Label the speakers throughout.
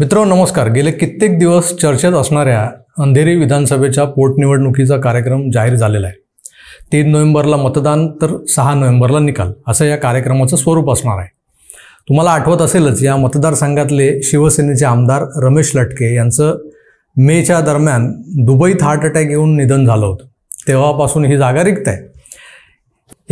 Speaker 1: मित्रो नमस्कार गेले कित्येक दिवस चर्चेत असणाऱ्या अंधेरी विधानसभेच्या पोटनिवडणुकीचा कार्यक्रम जाहीर झालेला आहे तीन नोव्हेंबरला मतदान तर सहा नोव्हेंबरला निकाल असं या कार्यक्रमाचं स्वरूप असणार आहे तुम्हाला आठवत असेलच या मतदारसंघातले शिवसेनेचे आमदार रमेश लटके यांचं मेच्या दरम्यान दुबईत हार्ट अटॅक येऊन निधन झालं होतं तेव्हापासून ही जागा रिक्त आहे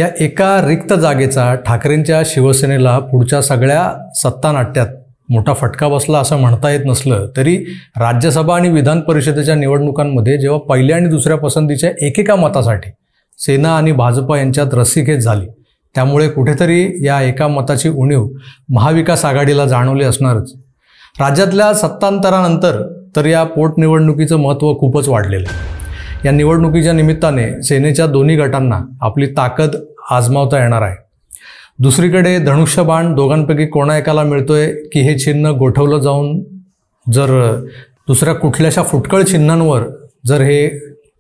Speaker 1: या एका रिक्त जागेचा ठाकरेंच्या शिवसेनेला पुढच्या सगळ्या सत्तानाट्यात मोठा फटका बसला असं म्हणता येत नसलं तरी राज्यसभा आणि विधान परिषदेच्या निवडणुकांमध्ये जेव्हा पहिल्या आणि दुसऱ्या पसंतीच्या एकेका मतासाठी सेना आणि भाजपा यांच्यात रस्सीखेच झाली त्यामुळे कुठेतरी या एका मताची उणीव महाविकास आघाडीला जाणवली असणारच राज्यातल्या सत्तांतरानंतर तर या पोटनिवडणुकीचं महत्त्व खूपच वाढलेलं या निवडणुकीच्या निमित्ताने सेनेच्या दोन्ही गटांना आपली ताकद आजमावता येणार आहे दुसरीकडे धनुष्य बाण दोघांपैकी कोणा एकाला मिळतोय की हे चिन्ह गोठवलं जाऊन जर दुसऱ्या कुठल्याशा फुटकळ चिन्हांवर जर हे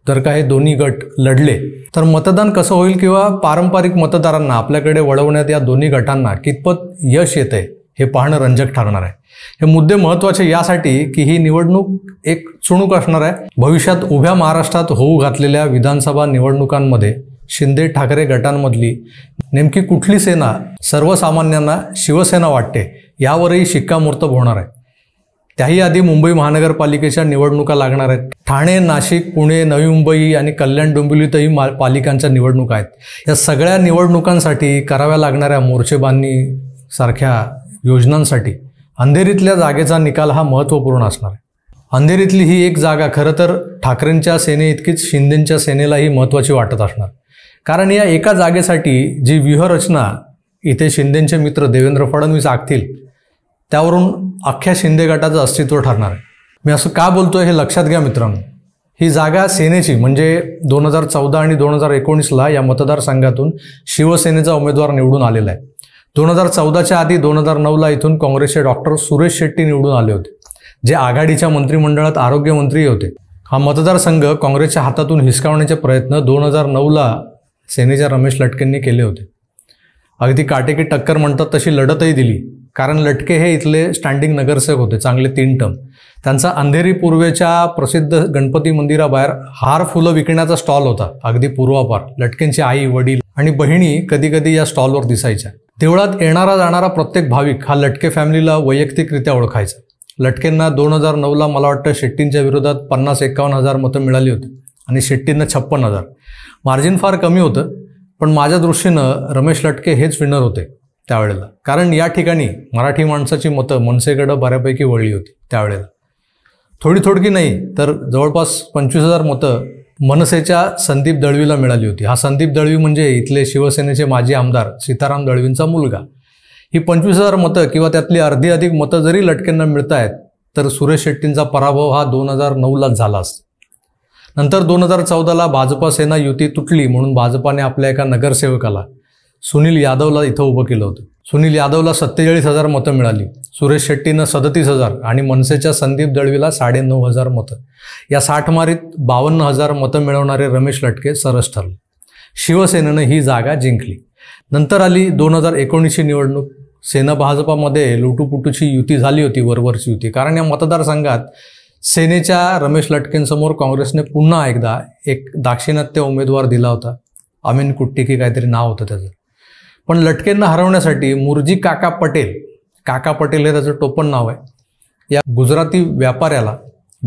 Speaker 1: जर का हे दोन्ही गट लढले तर मतदान कसं होईल किंवा पारंपरिक मतदारांना आपल्याकडे वळवण्यात या दोन्ही गटांना कितपत यश येते हे पाहणं रंजक ठरणार आहे हे मुद्दे महत्त्वाचे यासाठी की ही निवडणूक एक चुणूक असणार आहे भविष्यात उभ्या महाराष्ट्रात होऊ घातलेल्या विधानसभा निवडणुकांमध्ये शिंदे ठाकरे गटांमधली नेमकी कुठली सेना सर्वसामान्यांना शिवसेना वाटते यावरही शिक्कामोर्तब होणार आहे त्याही आधी मुंबई महानगरपालिकेच्या निवडणुका लागणार आहेत ठाणे नाशिक पुणे नवी मुंबई आणि कल्याण डोंबिवलीतही मा पालिकांच्या निवडणुका आहेत या सगळ्या निवडणुकांसाठी कराव्या लागणाऱ्या मोर्चेबांनी सारख्या योजनांसाठी अंधेरीतल्या जागेचा निकाल हा महत्त्वपूर्ण असणार आहे अंधेरीतली ही एक जागा खरं तर ठाकरेंच्या सेने इतकीच शिंदेंच्या सेनेलाही महत्त्वाची वाटत असणार कारण या एका जागेसाठी जी व्यूहरचना इथे शिंदेंचे मित्र देवेंद्र फडणवीस आखतील त्यावरून अख्ख्या शिंदे गटाचं अस्तित्व ठरणार आहे मी असं का बोलतो हे लक्षात घ्या मित्रांनो ही जागा सेनेची म्हणजे दोन हजार चौदा आणि दोन हजार एकोणीसला या मतदारसंघातून शिवसेनेचा उमेदवार निवडून आलेला आहे दोन हजार चौदाच्या आधी दोन हजार नऊला इथून काँग्रेसचे डॉक्टर सुरेश शेट्टी निवडून आले होते जे आघाडीच्या मंत्रिमंडळात आरोग्यमंत्री होते हा मतदारसंघ काँग्रेसच्या हातातून हिसकावण्याचे प्रयत्न दोन हजार नऊला सेनेच्या रमेश लटकेंनी केले होते अगदी काटेकी टक्कर म्हणतात तशी लढतही दिली कारण लटके हे इथले स्टँडिंग नगरसेवक होते चांगले तीन टर्म त्यांचा अंधेरी पूर्वेच्या प्रसिद्ध गणपती मंदिराबाहेर हार फुलं विकण्याचा स्टॉल होता अगदी पूर्वापार लटकेंची आई वडील आणि बहिणी कधी कधी या स्टॉलवर दिसायच्या देवळात येणारा जाणारा प्रत्येक भाविक हा लटके फॅमिलीला वैयक्तिकरित्या ओळखायचा लटकेंना दोन हजार नऊला मला वाटतं शेट्टींच्या विरोधात पन्नास एकावन्न हजार मतं मिळाली होती आणि शेट्टींना छप्पन हजार मार्जिन फार कमी होतं पण माझ्या दृष्टीनं रमेश लटके हेच विनर होते त्यावेळेला कारण या ठिकाणी मराठी माणसाची मतं मनसेकडं बऱ्यापैकी वळली होती त्यावेळेला थोडी थोडकी नाही तर जवळपास पंचवीस हजार मतं मनसेच्या संदीप दळवीला मिळाली होती हा संदीप दळवी म्हणजे इथले शिवसेनेचे माजी आमदार सीताराम दळवींचा मुलगा ही पंचवीस हजार मतं किंवा त्यातली अर्धी अधिक मतं जरी लटकेंना मिळत आहेत तर सुरेश शेट्टींचा पराभव हा दोन हजार नऊलाच झाला असतो नंतर दोन हजार चौदाला भाजपा सेना युती तुटली म्हणून भाजपाने आपल्या एका नगरसेवकाला सुनील यादवला इथं उभं केलं होतं सुनील यादवला सत्तेचाळीस हजार मतं मिळाली सुरेश शेट्टीनं सदतीस हजार आणि मनसेच्या संदीप दळवीला साडेनऊ हजार मतं या साठमारीत बावन्न हजार मतं मिळवणारे रमेश लटके सरस ठरले शिवसेनेनं ही जागा जिंकली नंतर आली दोन हजार एकोणीसची निवडणूक सेना भाजपामध्ये लुटूपुटूची युती झाली होती वरवरची युती कारण या मतदारसंघात सेनेच्या रमेश लटकेंसमोर काँग्रेसने पुन्हा एकदा एक दाक्षिणात्य उमेदवार दिला होता अमीन कुट्टी की काहीतरी नाव होतं त्याचं पण लटकेंना हरवण्यासाठी मुरजी काका पटेल काका पटेल हे त्याचं टोपण नाव आहे या गुजराती व्यापाऱ्याला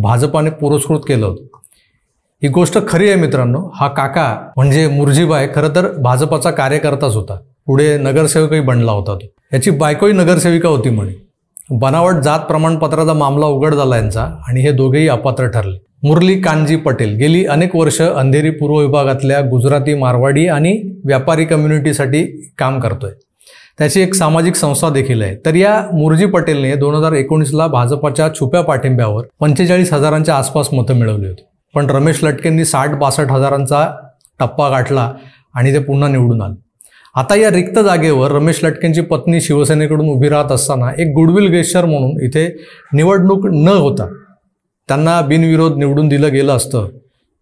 Speaker 1: भाजपाने पुरस्कृत केलं होतं ही गोष्ट खरी आहे मित्रांनो हा काका म्हणजे मुरजीबाय खरं तर भाजपाचा कार्यकर्ताच होता पुढे नगरसेवकही बनला होता तो याची बायकोही नगरसेविका होती म्हणे बनावट जात प्रमाणपत्राचा मामला उघड झाला यांचा आणि हे दोघेही अपात्र ठरले मुरली कांजी पटेल गेली अनेक वर्ष अंधेरी पूर्व विभागातल्या गुजराती मारवाडी आणि व्यापारी कम्युनिटीसाठी काम करतोय त्याची एक सामाजिक संस्था देखील आहे तर या मुरजी पटेलने दोन हजार एकोणीसला भाजपाच्या छुप्या पाठिंब्यावर पंचेचाळीस हजारांच्या आसपास मतं मिळवली होती पण रमेश लटकेंनी साठ बासष्ट हजारांचा टप्पा गाठला आणि ते पुन्हा निवडून आले आता या रिक्त जागेवर रमेश लटकेंची पत्नी शिवसेनेकडून उभी राहत असताना एक गुडविल गेशर म्हणून इथे निवडणूक न होता त्यांना बिनविरोध निवडून दिलं गेलं असतं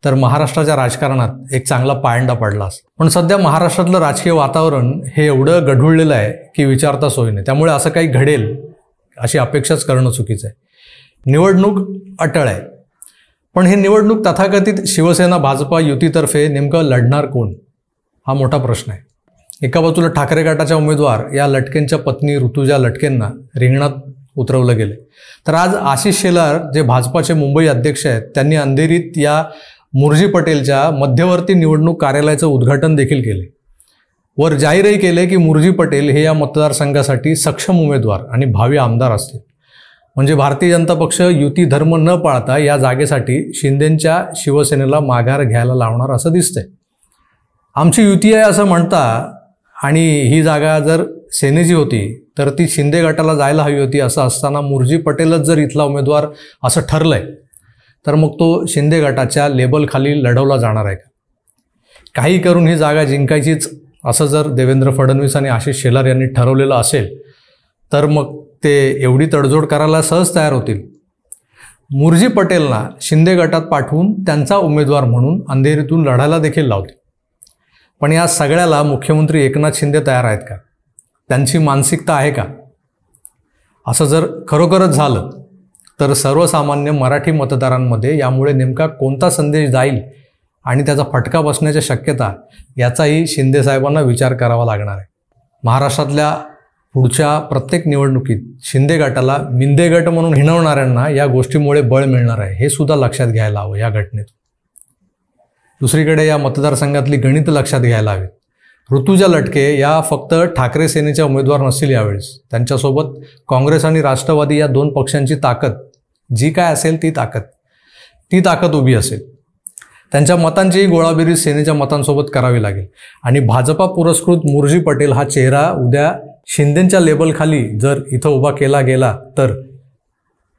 Speaker 1: तर महाराष्ट्राच्या राजकारणात एक चांगला पायंडा पडला असतो पण सध्या महाराष्ट्रातलं राजकीय वातावरण हे एवढं गढुळलेलं आहे की विचारता सोय नाही त्यामुळे असं काही घडेल अशी अपेक्षाच करणं चुकीचं आहे निवडणूक अटळ आहे पण हे निवडणूक तथाकथित शिवसेना भाजपा युतीतर्फे नेमकं लढणार कोण हा मोठा प्रश्न आहे एका बाजूला ठाकरे गटाच्या उमेदवार या लटकेंच्या पत्नी ऋतुजा लटकेंना रिंगणात उतरवलं गेले तर आज आशिष शेलार जे भाजपाचे मुंबई अध्यक्ष आहेत त्यांनी अंधेरीत या मुरजी पटेलच्या मध्यवर्ती निवडणूक कार्यालयाचं उद्घाटन देखील केले वर जाहीरही केले की मुरजी पटेल हे या मतदारसंघासाठी सक्षम उमेदवार आणि भावी आमदार असतील म्हणजे भारतीय जनता पक्ष युती धर्म न पाळता या जागेसाठी शिंदेंच्या शिवसेनेला माघार घ्यायला लावणार असं दिसतंय आमची युती आहे असं म्हणता आणि ही जागा जर सेनेची होती तर ती शिंदे गटाला जायला हवी होती असं असताना मुरजी पटेलच जर इथला उमेदवार असं आहे तर मग तो शिंदे गटाच्या लेबलखाली लढवला जाणार आहे का काही करून ही जागा जिंकायचीच असं जर देवेंद्र फडणवीस आणि आशिष शेलार यांनी ठरवलेलं असेल तर मग ते एवढी तडजोड करायला सहज तयार होतील मुरजी पटेलना शिंदे गटात पाठवून त्यांचा उमेदवार म्हणून अंधेरीतून लढायला देखील लावतील पण या सगळ्याला मुख्यमंत्री एकनाथ शिंदे तयार आहेत का त्यांची मानसिकता आहे का असं जर खरोखरच झालं तर सर्वसामान्य मराठी मतदारांमध्ये यामुळे नेमका कोणता संदेश जाईल आणि त्याचा फटका बसण्याच्या शक्यता याचाही शिंदेसाहेबांना विचार करावा लागणार आहे महाराष्ट्रातल्या पुढच्या प्रत्येक निवडणुकीत शिंदे गटाला मिंदे गट म्हणून हिणवणाऱ्यांना या गोष्टीमुळे बळ मिळणार आहे हे सुद्धा लक्षात घ्यायला हवं या घटनेतून दुसरीकडे या मतदारसंघातली गणित लक्षात घ्यायला हवीत ऋतुजा लटके या फक्त ठाकरे सेनेच्या उमेदवार नसतील यावेळेस त्यांच्यासोबत काँग्रेस आणि राष्ट्रवादी या दोन पक्षांची ताकद जी काय असेल ती ताकद ती ताकद उभी असेल त्यांच्या मतांचीही गोळाबेरीज सेनेच्या मतांसोबत करावी लागेल आणि भाजपा पुरस्कृत मुरजी पटेल हा चेहरा उद्या शिंदेच्या लेबलखाली जर इथं उभा केला गेला तर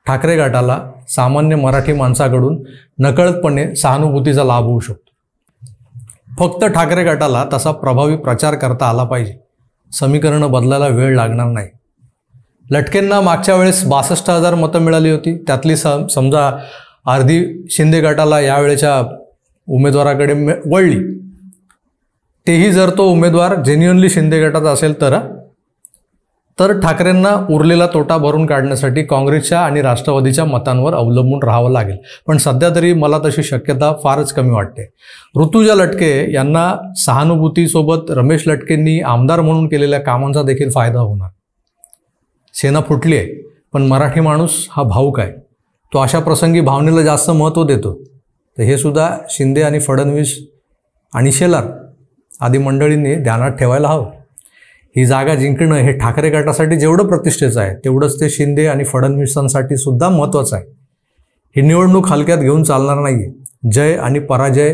Speaker 1: ठाकरे गटाला सामान्य मराठी माणसाकडून नकळतपणे सहानुभूतीचा लाभ होऊ शकतो फक्त ठाकरे गटाला तसा प्रभावी प्रचार करता आला पाहिजे समीकरणं बदलायला वेळ लागणार नाही लटकेंना मागच्या वेळेस बासष्ट हजार मतं मिळाली होती त्यातली सम समजा अर्धी शिंदे गटाला यावेळेच्या उमेदवाराकडे वळली तेही जर तो उमेदवार जेन्युअनली शिंदे गटात असेल तर तर ठाकरेंना उरलेला तोटा भरून काढण्यासाठी काँग्रेसच्या आणि राष्ट्रवादीच्या मतांवर अवलंबून राहावं लागेल पण सध्या तरी मला तशी शक्यता फारच कमी वाटते ऋतुजा लटके यांना सहानुभूतीसोबत रमेश लटकेंनी आमदार म्हणून केलेल्या कामांचा देखील फायदा होणार सेना फुटली आहे पण मराठी माणूस हा भाऊक आहे तो अशा प्रसंगी भावनेला जास्त महत्त्व देतो तर हे सुद्धा शिंदे आणि फडणवीस आणि शेलार आदी मंडळींनी ध्यानात ठेवायला हवं ही जागा जिंकणं हे ठाकरे गटासाठी जेवढं प्रतिष्ठेचं आहे तेवढंच ते शिंदे आणि फडणवीसांसाठी सुद्धा महत्त्वाचं आहे ही निवडणूक हलक्यात घेऊन चालणार नाही जय आणि पराजय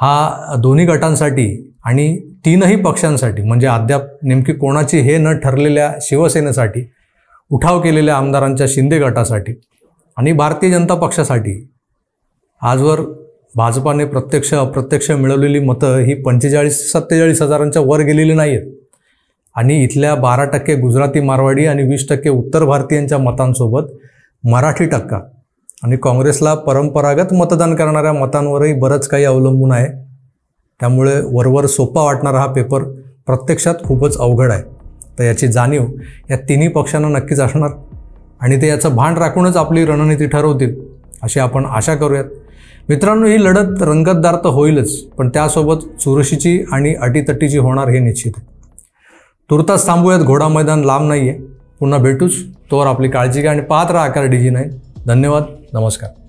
Speaker 1: हा दोन्ही गटांसाठी आणि तीनही पक्षांसाठी म्हणजे अद्याप नेमकी कोणाची हे न ठरलेल्या शिवसेनेसाठी उठाव केलेल्या आमदारांच्या शिंदे गटासाठी आणि भारतीय जनता पक्षासाठी आजवर भाजपाने प्रत्यक्ष अप्रत्यक्ष मिळवलेली मतं ही पंचेचाळीस सत्तेचाळीस हजारांच्या वर गेलेली नाही आहेत आणि इथल्या बारा टक्के गुजराती मारवाडी आणि वीस टक्के उत्तर भारतीयांच्या मतांसोबत मराठी टक्का आणि काँग्रेसला परंपरागत मतदान करणाऱ्या मतांवरही बरंच काही अवलंबून आहे त्यामुळे वरवर सोपा वाटणारा हा पेपर प्रत्यक्षात खूपच अवघड आहे तर याची जाणीव या तिन्ही पक्षांना नक्कीच असणार आणि ते याचं भान राखूनच आपली रणनीती ठरवतील अशी आपण आशा करूयात मित्रांनो ही लढत रंगतदार तर होईलच पण त्यासोबत चुरशीची आणि अटीतटीची होणार हे निश्चित आहे तुर्तास थांबूयात घोडा मैदान लांब नाही आहे पुन्हा भेटूच तोवर आपली काळजी घ्या आणि पाहत राहा आकार डिगी नाही धन्यवाद नमस्कार